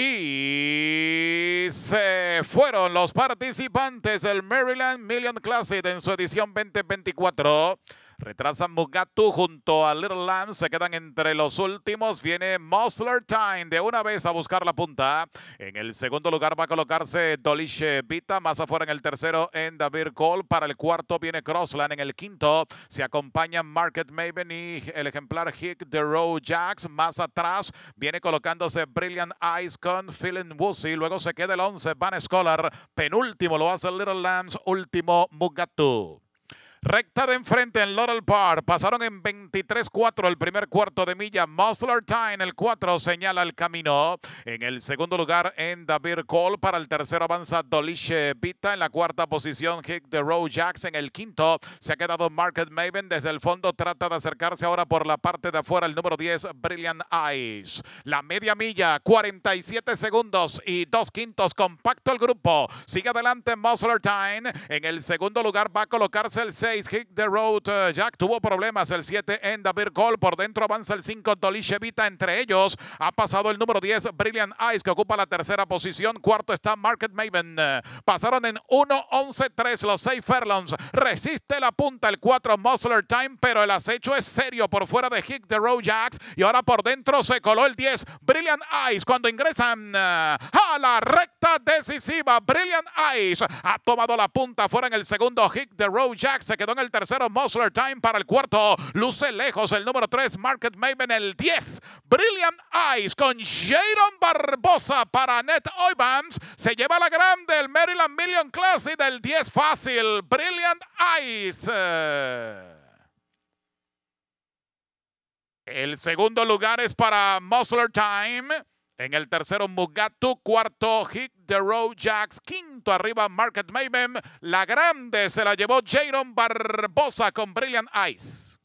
Y se fueron los participantes del Maryland Million Classic en su edición 2024. Retrasan Mugatu junto a Little Lamb. Se quedan entre los últimos. Viene Mosler Time de una vez a buscar la punta. En el segundo lugar va a colocarse Dolish Vita. Más afuera en el tercero en David Cole. Para el cuarto viene Crossland. En el quinto se acompaña Market Maven y el ejemplar Hick de Row Jacks. Más atrás viene colocándose Brilliant Eyes con Feeling Woozy. Luego se queda el once, Van Scholar. Penúltimo lo hace Little Lambs. Último Mugatu. Recta de enfrente en Laurel Park. Pasaron en 23-4 el primer cuarto de milla. Mussler Time, el 4 señala el camino. En el segundo lugar en David Cole. Para el tercero avanza Doliche Vita. En la cuarta posición Hick de Roe Jackson En el quinto se ha quedado Market Maven. Desde el fondo trata de acercarse ahora por la parte de afuera el número 10 Brilliant Eyes. La media milla, 47 segundos y dos quintos. Compacto el grupo. Sigue adelante Mussler Time. En el segundo lugar va a colocarse el Hick the Road. Eh, Jack tuvo problemas. El 7, en David Cole, Por dentro avanza el 5, Dolly Vita Entre ellos ha pasado el número 10, Brilliant Eyes, que ocupa la tercera posición. Cuarto está Market Maven. Eh, pasaron en 1, 11, 3 los 6 Fairlands. Resiste la punta el 4, Musler Time, pero el acecho es serio por fuera de Hick the Road Jacks. Y ahora por dentro se coló el 10, Brilliant Eyes. Cuando ingresan eh, a la recta decisiva, Brilliant Eyes ha tomado la punta fuera en el segundo. Hick the Road Jacks quedó en el tercero Mosler Time para el cuarto. Luce lejos el número 3, Market Maven el 10. Brilliant Eyes con Jaron Barbosa para Net Oibams. Se lleva la grande el Maryland Million Classic del 10 fácil. Brilliant Eyes. El segundo lugar es para Mosler Time. En el tercero, Mugatu. Cuarto, Hit the Road Jacks. Quinto, arriba, Market Maven. La grande se la llevó Jaron Barbosa con Brilliant Eyes.